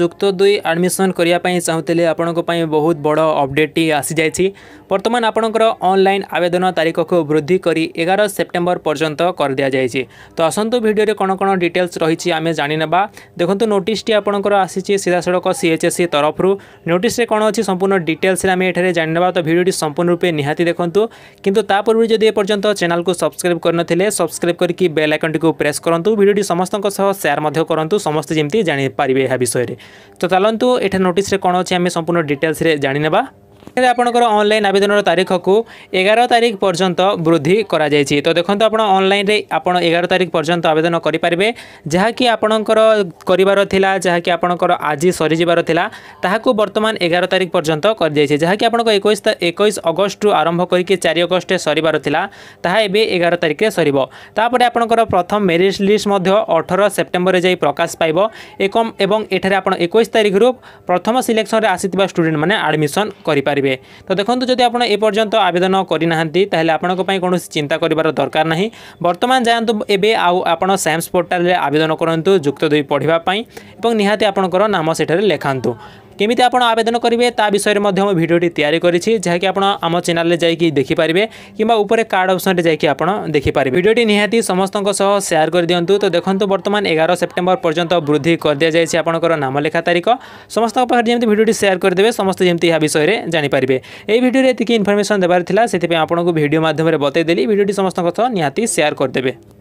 ଯୁକ୍ତ ଦୁଇ ଆଡ଼ମିସନ୍ କରିବା ପାଇଁ ଚାହୁଁଥିଲେ ଆପଣଙ୍କ ପାଇଁ ବହୁତ ବଡ଼ ଅପଡ଼େଟ୍ଟି ଆସିଯାଇଛି ବର୍ତ୍ତମାନ ଆପଣଙ୍କର ଅନଲାଇନ୍ ଆବେଦନ ତାରିଖକୁ ବୃଦ୍ଧି କରି ଏଗାର ସେପ୍ଟେମ୍ବର ପର୍ଯ୍ୟନ୍ତ କରିଦିଆଯାଇଛି ତ ଆସନ୍ତୁ ଭିଡ଼ିଓରେ କ'ଣ କ'ଣ ଡିଟେଲ୍ସ ରହିଛି ଆମେ ଜାଣିନେବା ଦେଖନ୍ତୁ ନୋଟିସ୍ଟି ଆପଣଙ୍କର ଆସିଛି ସିଧାସଳଖ ସିଏଚ୍ଏସ୍ସି ତରଫରୁ ନୋଟିସ୍ରେ କ'ଣ ଅଛି ସମ୍ପୂର୍ଣ୍ଣ ଡିଟେଲ୍ସରେ ଆମେ ଏଠାରେ ଜାଣିନେବା ତ ଭିଡ଼ିଓଟି ସମ୍ପୂର୍ଣ୍ଣ ରୂପେ ନିହାତି ଦେଖନ୍ତୁ କିନ୍ତୁ ତା ପୂର୍ବରୁ ଯଦି ଏପର୍ଯ୍ୟନ୍ତ ଚ୍ୟାନେଲକୁ ସବସ୍କ୍ରାଇବ୍ କରିନଥିଲେ ସବସ୍କ୍ରାଇବ୍ କରିକି ବେଲ୍ ଆଇକନ୍ଟିକୁ ପ୍ରେସ୍ କରନ୍ତୁ ଭିଡ଼ିଓଟି ସମସ୍ତଙ୍କ ସହ ସେୟାର ମଧ୍ୟ କରନ୍ତୁ ସମସ୍ତେ ଯେମିତି ଜାଣିପାରିବେ ଏହା ବିଷୟରେ ତ ଚାଲନ୍ତୁ ଏଠାରେ ନୋଟିସ୍ରେ କ'ଣ ଅଛି ଆମେ ସମ୍ପୂର୍ଣ୍ଣ ଡିଟେଲ୍ସରେ ଜାଣିନେବା ଆପଣଙ୍କର ଅନଲାଇନ୍ ଆବେଦନର ତାରିଖକୁ ଏଗାର ତାରିଖ ପର୍ଯ୍ୟନ୍ତ ବୃଦ୍ଧି କରାଯାଇଛି ତ ଦେଖନ୍ତୁ ଆପଣ ଅନଲାଇନ୍ରେ ଆପଣ ଏଗାର ତାରିଖ ପର୍ଯ୍ୟନ୍ତ ଆବେଦନ କରିପାରିବେ ଯାହାକି ଆପଣଙ୍କର କରିବାର ଥିଲା ଯାହାକି ଆପଣଙ୍କର ଆଜି ସରିଯିବାର ଥିଲା ତାହାକୁ ବର୍ତ୍ତମାନ ଏଗାର ତାରିଖ ପର୍ଯ୍ୟନ୍ତ କରିଯାଇଛି ଯାହାକି ଆପଣଙ୍କ ଏକୋଇଶ ଏକୋଇଶ ଅଗଷ୍ଟରୁ ଆରମ୍ଭ କରିକି ଚାରି ଅଗଷ୍ଟରେ ସରିବାର ଥିଲା ତାହା ଏବେ ଏଗାର ତାରିଖରେ ସରିବ ତାପରେ ଆପଣଙ୍କର ପ୍ରଥମ ମେରିଟ୍ ଲିଷ୍ଟ ମଧ୍ୟ ଅଠର ସେପ୍ଟେମ୍ବରରେ ଯାଇ ପ୍ରକାଶ ପାଇବ ଏବଂ ଏଠାରେ ଆପଣ ଏକୋଇଶ ତାରିଖରୁ ପ୍ରଥମ ସିଲେକ୍ସନରେ ଆସିଥିବା ଷ୍ଟୁଡେଣ୍ଟମାନେ ଆଡ଼ମିସନ୍ କରିପାରିବେ পারিবে তো দেখুন যদি আপনার এ পর্যন্ত আবেদন করে না তাহলে আপনার কোণী চিন্তা করবার দরকার না বর্তমান যাতে এবে আপনার স্যামস পোর্টালে আবেদন করতু যুক্ত দুই পড়া এবং নিহতি আপনার নাম সেখানে লেখাতু কেমিতি আপনার আবেদন করবে তা বিষয়ে মধ্যে ভিডিওটি তৈরি করেছি যা কি আপনার আমার চ্যানেলে যাই দেখিপারে কিংবা উপরে কার্ড অপসনরে যাই আপনার দেখিপারে ভিডিওটি নিহতি সমস্ত সেয়ার করে দিও তো দেখুন বর্তমান এগার সেপ্টেম্বর পর্যন্ত বৃদ্ধি করে দিয়া যাই আপনার নাম লেখা তারিখ সমস্ত পাখে যেমন ভিডিওটি সেয়ার করে সমস্ত যেমন এ বিষয়ে জাঁপারে এই ভিডিওরে এত ইনফরমেশন দেবার লা সেই আপনার ভিডিও মাধ্যমে বতাইদেলি ভিডিওটি সমস্ত নিহতি সেয়ার করে